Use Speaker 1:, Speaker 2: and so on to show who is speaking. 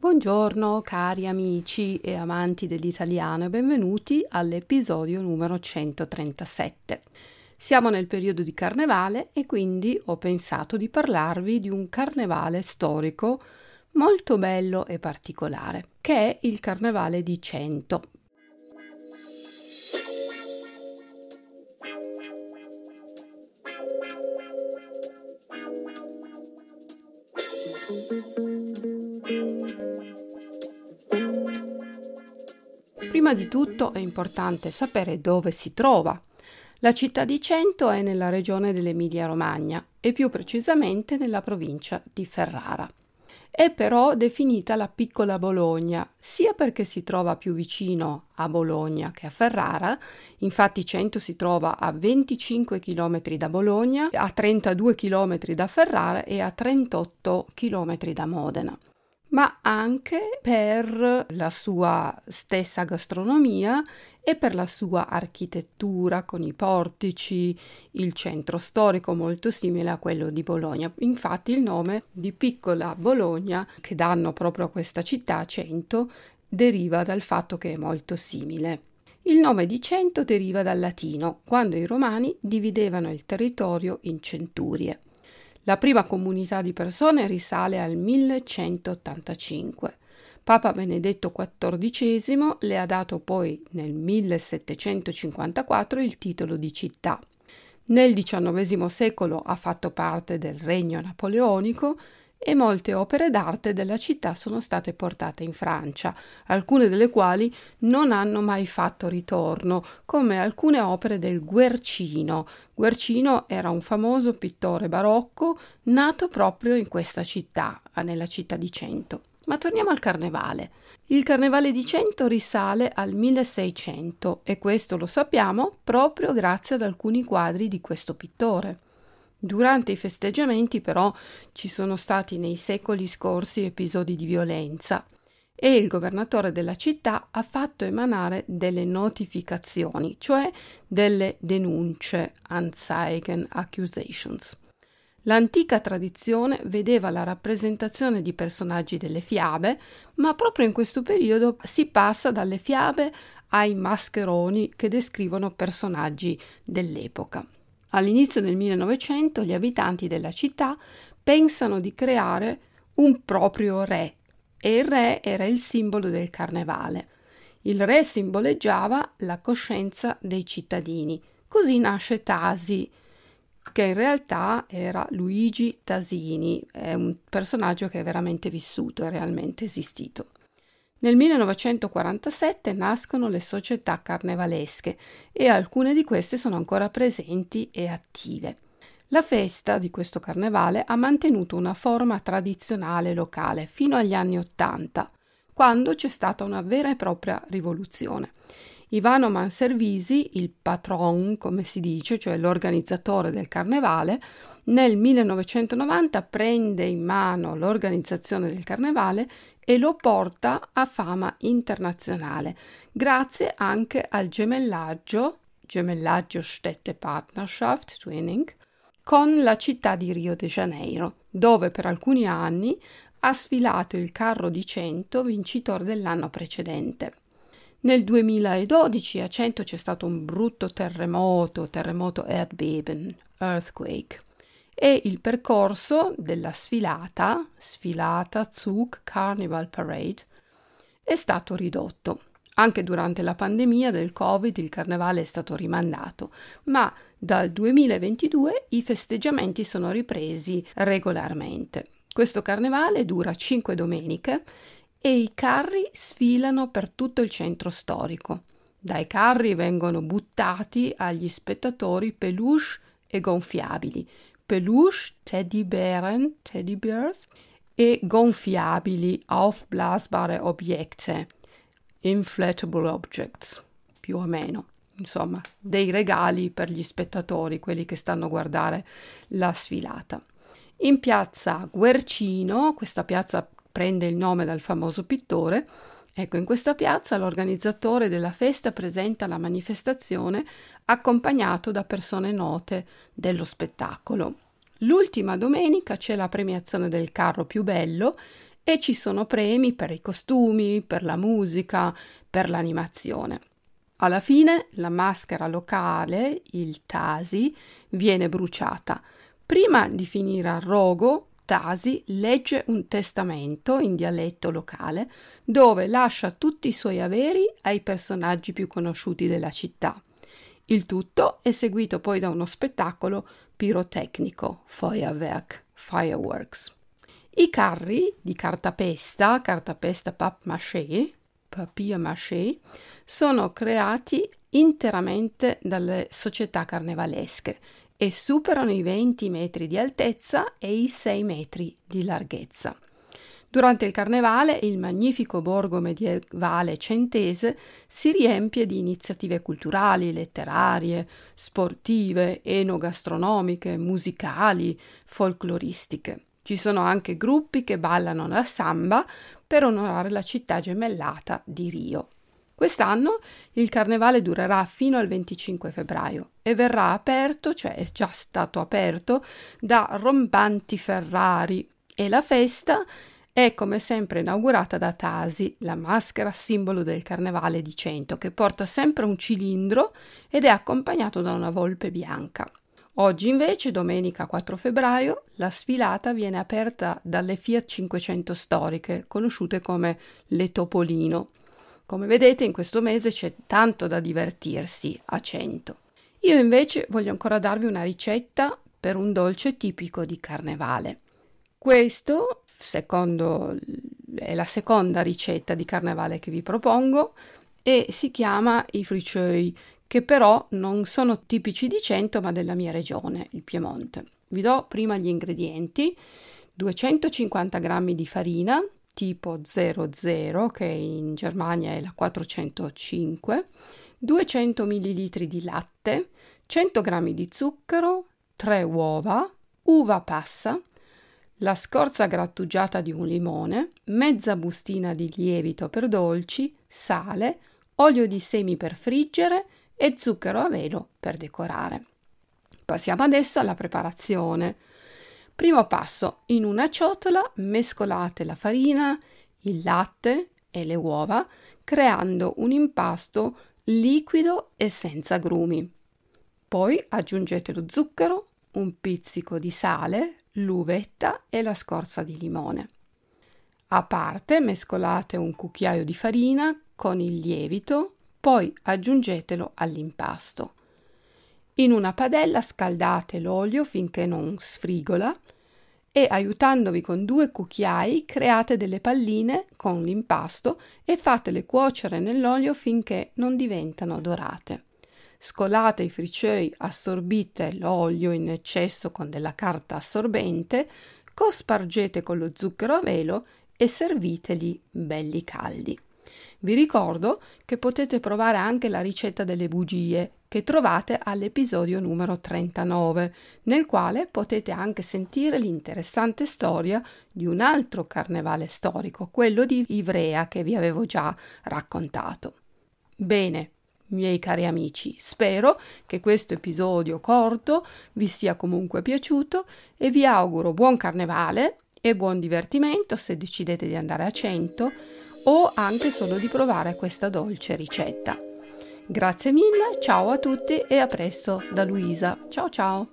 Speaker 1: Buongiorno cari amici e amanti dell'italiano e benvenuti all'episodio numero 137. Siamo nel periodo di carnevale e quindi ho pensato di parlarvi di un carnevale storico molto bello e particolare, che è il carnevale di Cento, Prima di tutto è importante sapere dove si trova. La città di Cento è nella regione dell'Emilia-Romagna e più precisamente nella provincia di Ferrara. È però definita la piccola Bologna, sia perché si trova più vicino a Bologna che a Ferrara, infatti Cento si trova a 25 km da Bologna, a 32 km da Ferrara e a 38 km da Modena ma anche per la sua stessa gastronomia e per la sua architettura con i portici, il centro storico molto simile a quello di Bologna. Infatti il nome di piccola Bologna che danno proprio a questa città, Cento, deriva dal fatto che è molto simile. Il nome di Cento deriva dal latino, quando i romani dividevano il territorio in centurie. La prima comunità di persone risale al 1185. Papa Benedetto XIV le ha dato poi nel 1754 il titolo di città. Nel XIX secolo ha fatto parte del regno napoleonico e molte opere d'arte della città sono state portate in Francia, alcune delle quali non hanno mai fatto ritorno, come alcune opere del Guercino. Guercino era un famoso pittore barocco nato proprio in questa città, nella città di Cento. Ma torniamo al carnevale. Il carnevale di Cento risale al 1600 e questo lo sappiamo proprio grazie ad alcuni quadri di questo pittore. Durante i festeggiamenti però ci sono stati nei secoli scorsi episodi di violenza e il governatore della città ha fatto emanare delle notificazioni, cioè delle denunce, Anzeigen Accusations. L'antica tradizione vedeva la rappresentazione di personaggi delle fiabe, ma proprio in questo periodo si passa dalle fiabe ai mascheroni che descrivono personaggi dell'epoca. All'inizio del 1900 gli abitanti della città pensano di creare un proprio re e il re era il simbolo del carnevale. Il re simboleggiava la coscienza dei cittadini. Così nasce Tasi, che in realtà era Luigi Tasini, è un personaggio che è veramente vissuto, è realmente esistito. Nel 1947 nascono le società carnevalesche e alcune di queste sono ancora presenti e attive. La festa di questo carnevale ha mantenuto una forma tradizionale locale fino agli anni Ottanta, quando c'è stata una vera e propria rivoluzione. Ivano Manservisi, il patron, come si dice, cioè l'organizzatore del carnevale, nel 1990 prende in mano l'organizzazione del carnevale e lo porta a fama internazionale, grazie anche al gemellaggio, gemellaggio Städte Partnerschaft, Twinning, con la città di Rio de Janeiro, dove per alcuni anni ha sfilato il carro di cento vincitore dell'anno precedente. Nel 2012 a 100 c'è stato un brutto terremoto, terremoto Erdbeben, earthquake, e il percorso della sfilata, sfilata Zug Carnival Parade, è stato ridotto. Anche durante la pandemia del Covid il carnevale è stato rimandato, ma dal 2022 i festeggiamenti sono ripresi regolarmente. Questo carnevale dura 5 domeniche e i carri sfilano per tutto il centro storico. Dai carri vengono buttati agli spettatori peluche e gonfiabili, peluche, teddy bearen, teddy bears e gonfiabili, aufblasbare Objekte, inflatable objects, più o meno. Insomma, dei regali per gli spettatori, quelli che stanno a guardare la sfilata. In piazza Guercino, questa piazza prende il nome dal famoso pittore, Ecco, in questa piazza l'organizzatore della festa presenta la manifestazione accompagnato da persone note dello spettacolo. L'ultima domenica c'è la premiazione del carro più bello e ci sono premi per i costumi, per la musica, per l'animazione. Alla fine la maschera locale, il tasi, viene bruciata. Prima di finire al rogo, Tasi legge un testamento in dialetto locale dove lascia tutti i suoi averi ai personaggi più conosciuti della città. Il tutto è seguito poi da uno spettacolo pirotecnico, Feuerwerk, Fireworks. I carri di cartapesta, cartapesta papier-mâché, papier maché sono creati interamente dalle società carnevalesche e superano i 20 metri di altezza e i 6 metri di larghezza. Durante il carnevale il magnifico borgo medievale centese si riempie di iniziative culturali, letterarie, sportive, enogastronomiche, musicali, folcloristiche. Ci sono anche gruppi che ballano la samba per onorare la città gemellata di Rio. Quest'anno il carnevale durerà fino al 25 febbraio e verrà aperto, cioè è già stato aperto, da rompanti Ferrari e la festa è come sempre inaugurata da Tasi, la maschera simbolo del carnevale di Cento, che porta sempre un cilindro ed è accompagnato da una volpe bianca. Oggi invece, domenica 4 febbraio, la sfilata viene aperta dalle Fiat 500 storiche, conosciute come le Topolino. Come vedete in questo mese c'è tanto da divertirsi a 100. Io invece voglio ancora darvi una ricetta per un dolce tipico di carnevale. Questo, secondo, è la seconda ricetta di carnevale che vi propongo e si chiama i friccioi, che però non sono tipici di 100 ma della mia regione, il Piemonte. Vi do prima gli ingredienti. 250 g di farina, tipo 00 che in Germania è la 405, 200 ml di latte, 100 g di zucchero, 3 uova, uva passa, la scorza grattugiata di un limone, mezza bustina di lievito per dolci, sale, olio di semi per friggere e zucchero a velo per decorare. Passiamo adesso alla preparazione. Primo passo, in una ciotola mescolate la farina, il latte e le uova, creando un impasto liquido e senza grumi. Poi aggiungete lo zucchero, un pizzico di sale, l'uvetta e la scorza di limone. A parte mescolate un cucchiaio di farina con il lievito, poi aggiungetelo all'impasto. In una padella scaldate l'olio finché non sfrigola e aiutandovi con due cucchiai create delle palline con l'impasto e fatele cuocere nell'olio finché non diventano dorate. Scolate i fricei, assorbite l'olio in eccesso con della carta assorbente, cospargete con lo zucchero a velo e serviteli belli caldi. Vi ricordo che potete provare anche la ricetta delle bugie che trovate all'episodio numero 39, nel quale potete anche sentire l'interessante storia di un altro carnevale storico, quello di Ivrea che vi avevo già raccontato. Bene, miei cari amici, spero che questo episodio corto vi sia comunque piaciuto e vi auguro buon carnevale e buon divertimento se decidete di andare a 100 o anche solo di provare questa dolce ricetta. Grazie mille, ciao a tutti e a presto da Luisa. Ciao ciao!